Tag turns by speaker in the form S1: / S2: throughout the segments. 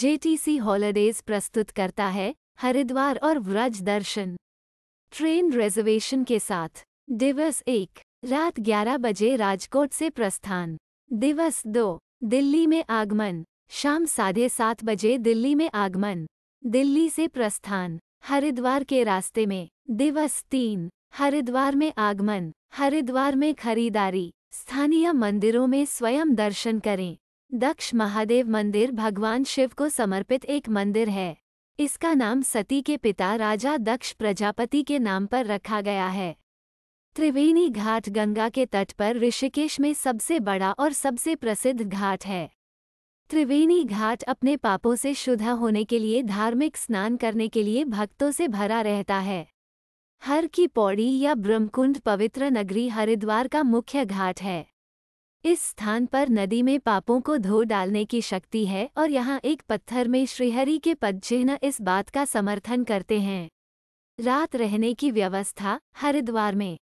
S1: JTC holidays प्रस्तुत करता है हरिद्वार और व्रज दर्शन ट्रेन रिजर्वेशन के साथ दिवस एक रात 11 बजे राजकोट से प्रस्थान दिवस दो दिल्ली में आगमन शाम साढ़े सात बजे दिल्ली में आगमन दिल्ली से प्रस्थान हरिद्वार के रास्ते में दिवस तीन हरिद्वार में आगमन हरिद्वार में खरीदारी स्थानीय मंदिरों में स्वयं दर्शन करें दक्ष महादेव मंदिर भगवान शिव को समर्पित एक मंदिर है इसका नाम सती के पिता राजा दक्ष प्रजापति के नाम पर रखा गया है त्रिवेणी घाट गंगा के तट पर ऋषिकेश में सबसे बड़ा और सबसे प्रसिद्ध घाट है त्रिवेणी घाट अपने पापों से शुद्ध होने के लिए धार्मिक स्नान करने के लिए भक्तों से भरा रहता है हर की पौड़ी या ब्रह्मकुंड पवित्र नगरी हरिद्वार का मुख्य घाट है इस स्थान पर नदी में पापों को धो डालने की शक्ति है और यहाँ एक पत्थर में श्रीहरि के पदचिह्न इस बात का समर्थन करते हैं रात रहने की व्यवस्था हरिद्वार में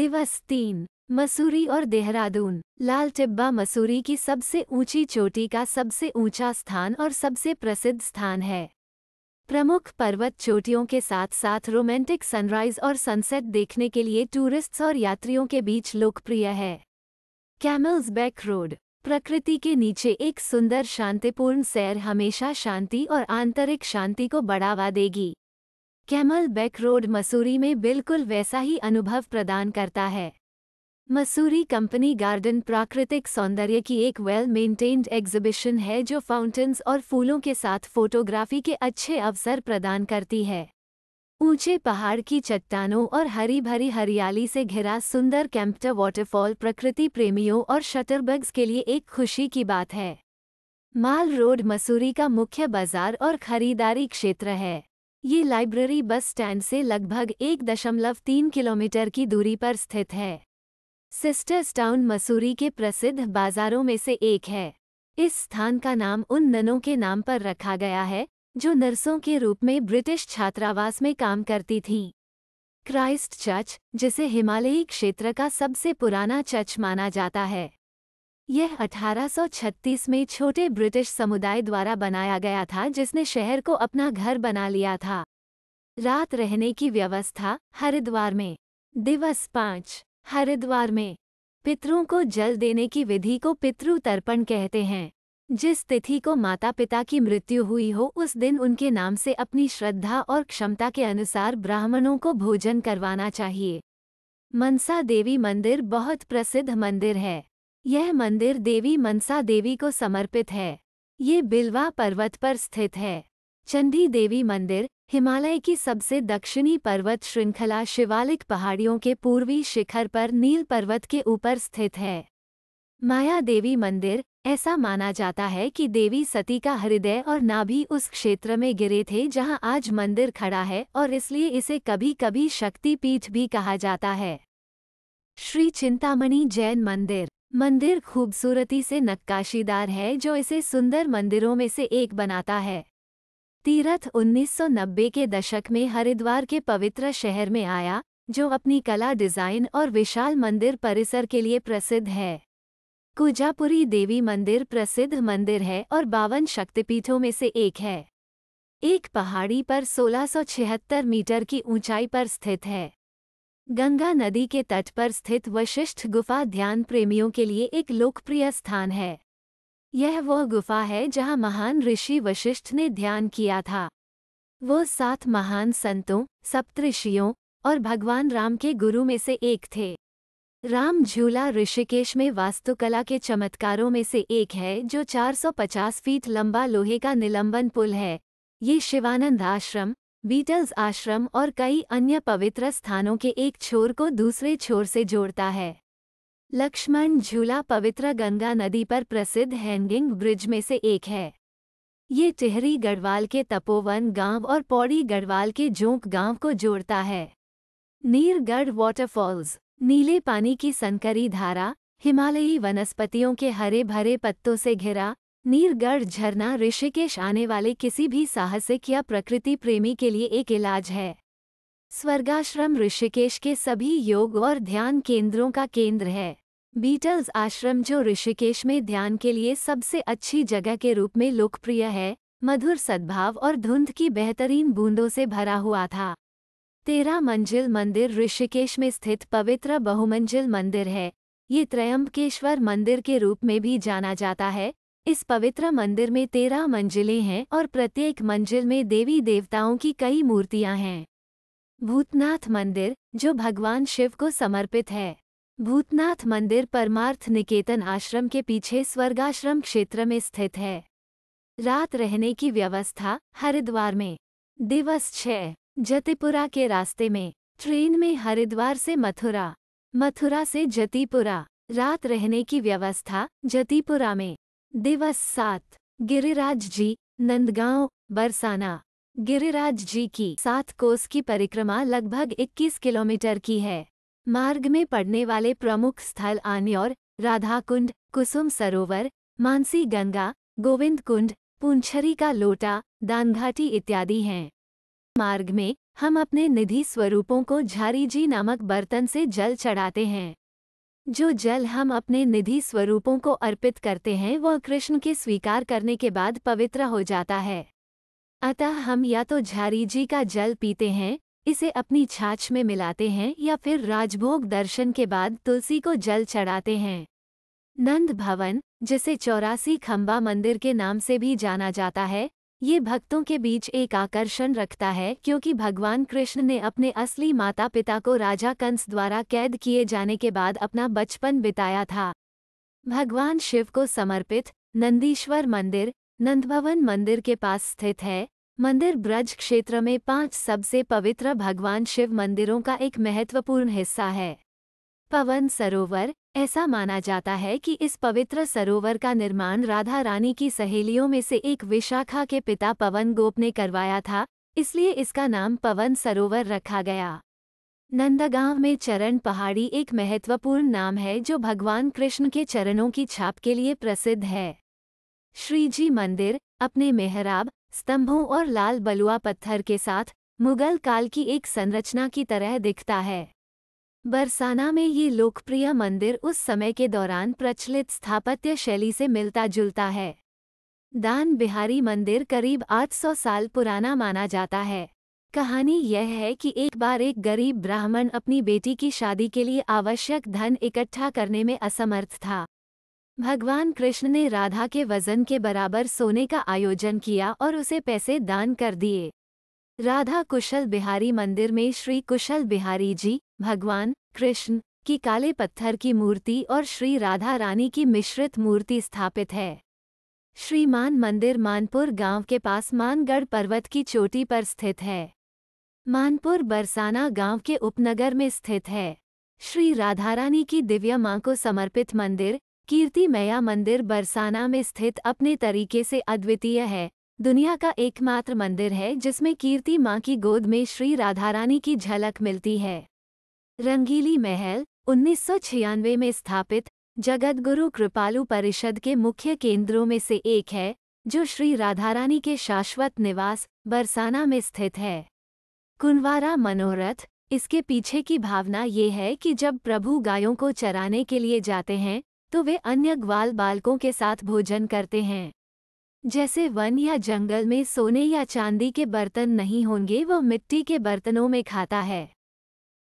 S1: दिवस तीन मसूरी और देहरादून लाल टिब्बा मसूरी की सबसे ऊंची चोटी का सबसे ऊंचा स्थान और सबसे प्रसिद्ध स्थान है प्रमुख पर्वत चोटियों के साथ साथ रोमांटिक सनराइज और सनसेट देखने के लिए टूरिस्ट्स और यात्रियों के बीच लोकप्रिय है कैमल्स बैक रोड प्रकृति के नीचे एक सुंदर शांतिपूर्ण सैर हमेशा शांति और आंतरिक शांति को बढ़ावा देगी कैमल बैक रोड मसूरी में बिल्कुल वैसा ही अनुभव प्रदान करता है मसूरी कंपनी गार्डन प्राकृतिक सौंदर्य की एक वेल मेंटेन्ड एग्जिबिशन है जो फाउंटेन्स और फूलों के साथ फोटोग्राफी के अच्छे अवसर प्रदान करती है ऊंचे पहाड़ की चट्टानों और हरी भरी हरियाली से घिरा सुंदर कैम्प्टर वाटरफॉल प्रकृति प्रेमियों और शटरबग्स के लिए एक खुशी की बात है माल रोड मसूरी का मुख्य बाजार और खरीदारी क्षेत्र है ये लाइब्रेरी बस स्टैंड से लगभग एक दशमलव तीन किलोमीटर की दूरी पर स्थित है सिस्टर्स टाउन मसूरी के प्रसिद्ध बाजारों में से एक है इस स्थान का नाम उन ननों के नाम पर रखा गया है जो नर्सों के रूप में ब्रिटिश छात्रावास में काम करती थीं क्राइस्ट चर्च जिसे हिमालयी क्षेत्र का सबसे पुराना चर्च माना जाता है यह 1836 में छोटे ब्रिटिश समुदाय द्वारा बनाया गया था जिसने शहर को अपना घर बना लिया था रात रहने की व्यवस्था हरिद्वार में दिवस पाँच हरिद्वार में पितरों को जल देने की विधि को पितृ तर्पण कहते हैं जिस तिथि को माता पिता की मृत्यु हुई हो उस दिन उनके नाम से अपनी श्रद्धा और क्षमता के अनुसार ब्राह्मणों को भोजन करवाना चाहिए मनसा देवी मंदिर बहुत प्रसिद्ध मंदिर है यह मंदिर देवी मनसा देवी को समर्पित है ये बिलवा पर्वत पर स्थित है चंडी देवी मंदिर हिमालय की सबसे दक्षिणी पर्वत श्रृंखला शिवालिक पहाड़ियों के पूर्वी शिखर पर नील पर्वत के ऊपर स्थित है माया देवी मंदिर ऐसा माना जाता है कि देवी सती का हृदय और नाभि उस क्षेत्र में गिरे थे जहां आज मंदिर खड़ा है और इसलिए इसे कभी कभी शक्तिपीठ भी कहा जाता है श्री चिंतामणि जैन मंदिर मंदिर खूबसूरती से नक्काशीदार है जो इसे सुंदर मंदिरों में से एक बनाता है तीरथ 1990 के दशक में हरिद्वार के पवित्र शहर में आया जो अपनी कला डिजाइन और विशाल मंदिर परिसर के लिए प्रसिद्ध है कुजापुरी देवी मंदिर प्रसिद्ध मंदिर है और बावन शक्तिपीठों में से एक है एक पहाड़ी पर 1676 मीटर की ऊंचाई पर स्थित है गंगा नदी के तट पर स्थित वशिष्ठ गुफा ध्यान प्रेमियों के लिए एक लोकप्रिय स्थान है यह वह गुफा है जहां महान ऋषि वशिष्ठ ने ध्यान किया था वो सात महान संतों सप्तऋषियों और भगवान राम के गुरु में से एक थे राम झूला ऋषिकेश में वास्तुकला के चमत्कारों में से एक है जो 450 फीट लंबा लोहे का निलंबन पुल है ये शिवानंद आश्रम बीटल्स आश्रम और कई अन्य पवित्र स्थानों के एक छोर को दूसरे छोर से जोड़ता है लक्ष्मण झूला पवित्र गंगा नदी पर प्रसिद्ध हैंगिंग ब्रिज में से एक है ये टिहरी गढ़वाल के तपोवन गांव और पौड़ी गढ़वाल के जोंक गांव को जोड़ता है नीरगढ़ वाटरफॉल्स नीले पानी की संकरी धारा हिमालयी वनस्पतियों के हरे भरे पत्तों से घिरा नीरगढ़ झरना ऋषिकेश आने वाले किसी भी साहसिक या प्रकृति प्रेमी के लिए एक इलाज है स्वर्गाश्रम ऋषिकेश के सभी योग और ध्यान केंद्रों का केंद्र है बीटल्स आश्रम जो ऋषिकेश में ध्यान के लिए सबसे अच्छी जगह के रूप में लोकप्रिय है मधुर सद्भाव और धुंध की बेहतरीन बूंदों से भरा हुआ था तेरह मंजिल मंदिर ऋषिकेश में स्थित पवित्र बहुमंजिल मंदिर है ये त्रयंबकेश्वर मंदिर के रूप में भी जाना जाता है इस पवित्र मंदिर में तेरह मंजिलें हैं और प्रत्येक मंजिल में देवी देवताओं की कई मूर्तियां हैं भूतनाथ मंदिर जो भगवान शिव को समर्पित है भूतनाथ मंदिर परमार्थ निकेतन आश्रम के पीछे स्वर्गाश्रम क्षेत्र में स्थित है रात रहने की व्यवस्था हरिद्वार में दिवस छः जतिपुरा के रास्ते में ट्रेन में हरिद्वार से मथुरा मथुरा से जतिपुरा रात रहने की व्यवस्था जतिपुरा में दिवस सात गिरिराज जी नंदगांव बरसाना गिरिराज जी की सात कोस की परिक्रमा लगभग 21 किलोमीटर की है मार्ग में पड़ने वाले प्रमुख स्थल आन्योर राधाकुंड कुसुम सरोवर मानसी गंगा गोविंद कुंड पुंछरी का लोटा दानघाटी इत्यादि हैं मार्ग में हम अपने निधि स्वरूपों को झारीजी नामक बर्तन से जल चढ़ाते हैं जो जल हम अपने निधि स्वरूपों को अर्पित करते हैं वह कृष्ण के स्वीकार करने के बाद पवित्र हो जाता है अतः हम या तो झारीजी का जल पीते हैं इसे अपनी छाछ में मिलाते हैं या फिर राजभोग दर्शन के बाद तुलसी को जल चढ़ाते हैं नंद भवन जिसे चौरासी खम्बा मंदिर के नाम से भी जाना जाता है ये भक्तों के बीच एक आकर्षण रखता है क्योंकि भगवान कृष्ण ने अपने असली माता पिता को राजा कंस द्वारा कैद किए जाने के बाद अपना बचपन बिताया था भगवान शिव को समर्पित नंदीश्वर मंदिर नंदभवन मंदिर के पास स्थित है मंदिर ब्रज क्षेत्र में पांच सबसे पवित्र भगवान शिव मंदिरों का एक महत्वपूर्ण हिस्सा है पवन सरोवर ऐसा माना जाता है कि इस पवित्र सरोवर का निर्माण राधा रानी की सहेलियों में से एक विशाखा के पिता पवन गोप ने करवाया था इसलिए इसका नाम पवन सरोवर रखा गया नंदगांव में चरण पहाड़ी एक महत्वपूर्ण नाम है जो भगवान कृष्ण के चरणों की छाप के लिए प्रसिद्ध है श्रीजी मंदिर अपने मेहराब स्तंभों और लाल बलुआ पत्थर के साथ मुगल काल की एक संरचना की तरह दिखता है बरसाना में ये लोकप्रिय मंदिर उस समय के दौरान प्रचलित स्थापत्य शैली से मिलता जुलता है दान बिहारी मंदिर करीब 800 साल पुराना माना जाता है कहानी यह है कि एक बार एक गरीब ब्राह्मण अपनी बेटी की शादी के लिए आवश्यक धन इकट्ठा करने में असमर्थ था भगवान कृष्ण ने राधा के वजन के बराबर सोने का आयोजन किया और उसे पैसे दान कर दिए राधा कुशल बिहारी मंदिर में श्री कुशल बिहारी जी भगवान कृष्ण की काले पत्थर की मूर्ति और श्री राधा रानी की मिश्रित मूर्ति स्थापित है श्रीमान मंदिर मानपुर गांव के पास मानगढ़ पर्वत की चोटी पर स्थित है मानपुर बरसाना गांव के उपनगर में स्थित है श्री राधारानी की दिव्य मां को समर्पित मंदिर कीर्ति मैया मंदिर बरसाना में स्थित अपने तरीके से अद्वितीय है दुनिया का एकमात्र मंदिर है जिसमें कीर्ति मां की गोद में श्री राधारानी की झलक मिलती है रंगीली महल उन्नीस में स्थापित जगतगुरु कृपालु परिषद के मुख्य केंद्रों में से एक है जो श्री राधारानी के शाश्वत निवास बरसाना में स्थित है कुनवारा मनोरथ इसके पीछे की भावना ये है कि जब प्रभु गायों को चराने के लिए जाते हैं तो वे अन्य ग्वाल बालकों के साथ भोजन करते हैं जैसे वन या जंगल में सोने या चांदी के बर्तन नहीं होंगे वह मिट्टी के बर्तनों में खाता है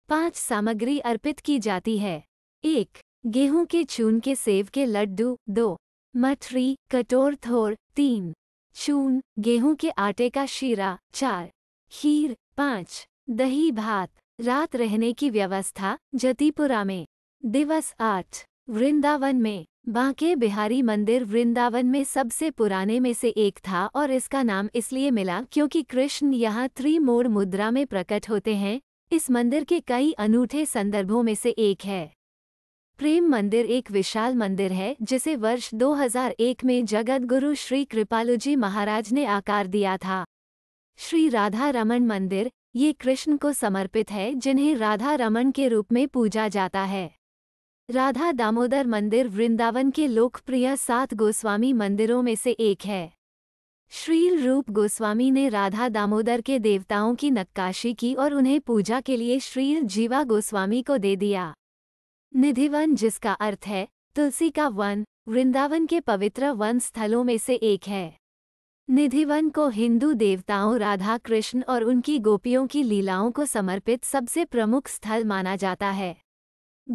S1: पांच सामग्री अर्पित की जाती है एक गेहूं के चून के सेव के लड्डू दो मठरी कटोर थोर तीन चून गेहूं के आटे का शीरा चार खीर पाँच दही भात रात रहने की व्यवस्था जतीपुरा में दिवस आठ वृंदावन में बांके बिहारी मंदिर वृंदावन में सबसे पुराने में से एक था और इसका नाम इसलिए मिला क्योंकि कृष्ण यहाँ त्रिमोड़ मुद्रा में प्रकट होते हैं इस मंदिर के कई अनूठे संदर्भों में से एक है प्रेम मंदिर एक विशाल मंदिर है जिसे वर्ष 2001 में जगत गुरु श्री कृपालुजी महाराज ने आकार दिया था श्री राधा रमन मंदिर ये कृष्ण को समर्पित है जिन्हें राधा रमन के रूप में पूजा जाता है राधा दामोदर मंदिर वृंदावन के लोकप्रिय सात गोस्वामी मंदिरों में से एक है श्रील रूप गोस्वामी ने राधा दामोदर के देवताओं की नक्काशी की और उन्हें पूजा के लिए श्रील जीवा गोस्वामी को दे दिया निधिवन जिसका अर्थ है तुलसी का वन वृंदावन के पवित्र वन स्थलों में से एक है निधिवन को हिंदू देवताओं राधा कृष्ण और उनकी गोपियों की लीलाओं को समर्पित सबसे प्रमुख स्थल माना जाता है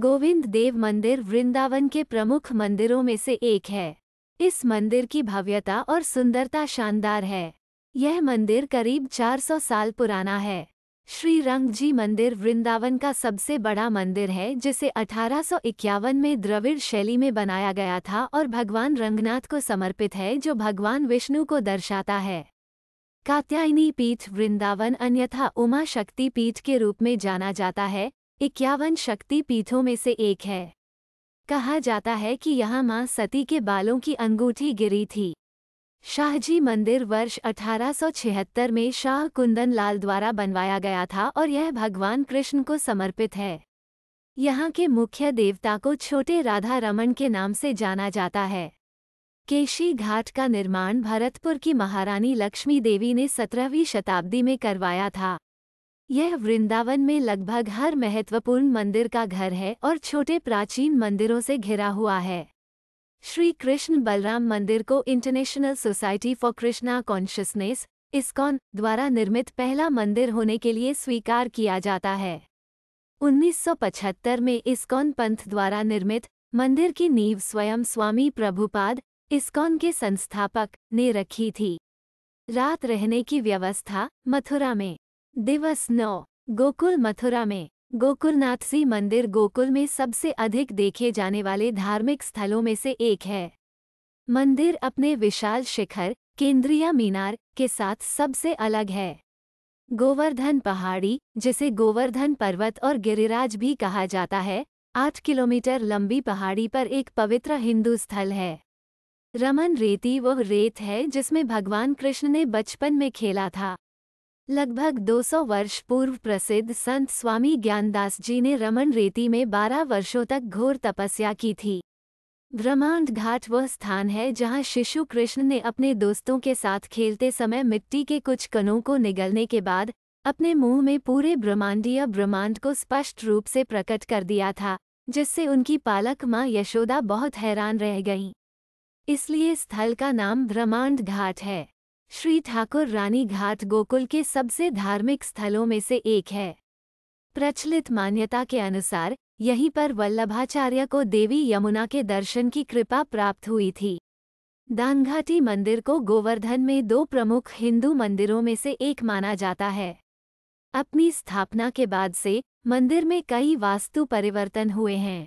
S1: गोविंद देव मंदिर वृंदावन के प्रमुख मंदिरों में से एक है इस मंदिर की भव्यता और सुंदरता शानदार है यह मंदिर करीब 400 साल पुराना है श्री रंग जी मंदिर वृंदावन का सबसे बड़ा मंदिर है जिसे 1851 में द्रविड़ शैली में बनाया गया था और भगवान रंगनाथ को समर्पित है जो भगवान विष्णु को दर्शाता है कात्यायनी पीठ वृंदावन अन्यथा उमा शक्ति पीठ के रूप में जाना जाता है इक्यावन शक्ति पीठों में से एक है कहा जाता है कि यहाँ माँ सती के बालों की अंगूठी गिरी थी शाहजी मंदिर वर्ष 1876 में शाह कुंदन लाल द्वारा बनवाया गया था और यह भगवान कृष्ण को समर्पित है यहाँ के मुख्य देवता को छोटे राधा रमन के नाम से जाना जाता है केशी घाट का निर्माण भरतपुर की महारानी लक्ष्मी देवी ने सत्रहवीं शताब्दी में करवाया था यह वृंदावन में लगभग हर महत्वपूर्ण मंदिर का घर है और छोटे प्राचीन मंदिरों से घिरा हुआ है श्री कृष्ण बलराम मंदिर को International Society for Krishna consciousness ISKCON द्वारा निर्मित पहला मंदिर होने के लिए स्वीकार किया जाता है 1975 में इस्कॉन पंथ द्वारा निर्मित मंदिर की नींव स्वयं स्वामी प्रभुपाद इस्कॉन के संस्थापक ने रखी थी रात रहने की व्यवस्था मथुरा में दिवस नौ गोकुल मथुरा में गोकुलनाथसी मंदिर गोकुल में सबसे अधिक देखे जाने वाले धार्मिक स्थलों में से एक है मंदिर अपने विशाल शिखर केंद्रीय मीनार के साथ सबसे अलग है गोवर्धन पहाड़ी जिसे गोवर्धन पर्वत और गिरिराज भी कहा जाता है आठ किलोमीटर लंबी पहाड़ी पर एक पवित्र हिंदू स्थल है रमन रेती वह रेत है जिसमें भगवान कृष्ण ने बचपन में खेला था लगभग 200 वर्ष पूर्व प्रसिद्ध संत स्वामी ज्ञानदास जी ने रमन रेती में 12 वर्षों तक घोर तपस्या की थी ब्रह्मांड घाट वह स्थान है जहां शिशु कृष्ण ने अपने दोस्तों के साथ खेलते समय मिट्टी के कुछ कणों को निगलने के बाद अपने मुंह में पूरे ब्रह्मांडीय ब्रह्मांड को स्पष्ट रूप से प्रकट कर दिया था जिससे उनकी पालक माँ यशोदा बहुत हैरान रह गईं इसलिए स्थल का नाम ब्रह्मांड घाट है श्री ठाकुर रानी घाट गोकुल के सबसे धार्मिक स्थलों में से एक है प्रचलित मान्यता के अनुसार यहीं पर वल्लभाचार्य को देवी यमुना के दर्शन की कृपा प्राप्त हुई थी दानघाटी मंदिर को गोवर्धन में दो प्रमुख हिंदू मंदिरों में से एक माना जाता है अपनी स्थापना के बाद से मंदिर में कई वास्तु परिवर्तन हुए हैं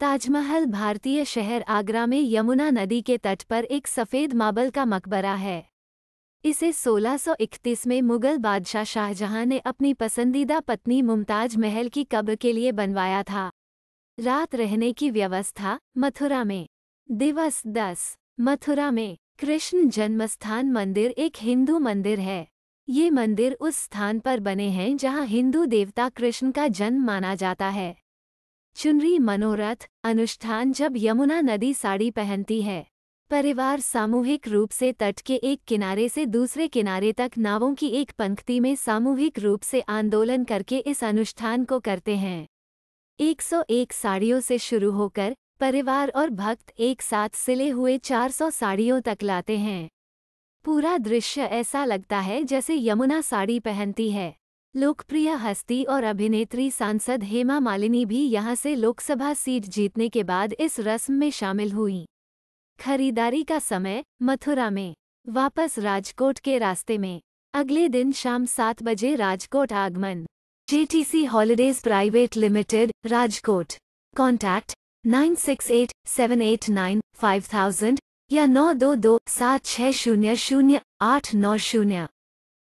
S1: ताजमहल भारतीय शहर आगरा में यमुना नदी के तट पर एक सफ़ेद मार्बल का मकबरा है इसे 1631 में मुगल बादशाह शाहजहां ने अपनी पसंदीदा पत्नी मुमताज महल की कब्र के लिए बनवाया था रात रहने की व्यवस्था मथुरा में दिवस दस मथुरा में कृष्ण जन्मस्थान मंदिर एक हिंदू मंदिर है ये मंदिर उस स्थान पर बने हैं जहां हिंदू देवता कृष्ण का जन्म माना जाता है चुनरी मनोरथ अनुष्ठान जब यमुना नदी साड़ी पहनती है परिवार सामूहिक रूप से तट के एक किनारे से दूसरे किनारे तक नावों की एक पंक्ति में सामूहिक रूप से आंदोलन करके इस अनुष्ठान को करते हैं 101 साड़ियों से शुरू होकर परिवार और भक्त एक साथ सिले हुए 400 साड़ियों तक लाते हैं पूरा दृश्य ऐसा लगता है जैसे यमुना साड़ी पहनती है लोकप्रिय हस्ती और अभिनेत्री सांसद हेमा मालिनी भी यहाँ से लोकसभा सीट जीतने के बाद इस रस्म में शामिल हुई खरीदारी का समय मथुरा में वापस राजकोट के रास्ते में अगले दिन शाम सात बजे राजकोट आगमन JTC holidays private limited Rajkot contact nine six eight seven eight nine five thousand या नौ दो दो सात छः शून्य शून्य आठ नौ शून्य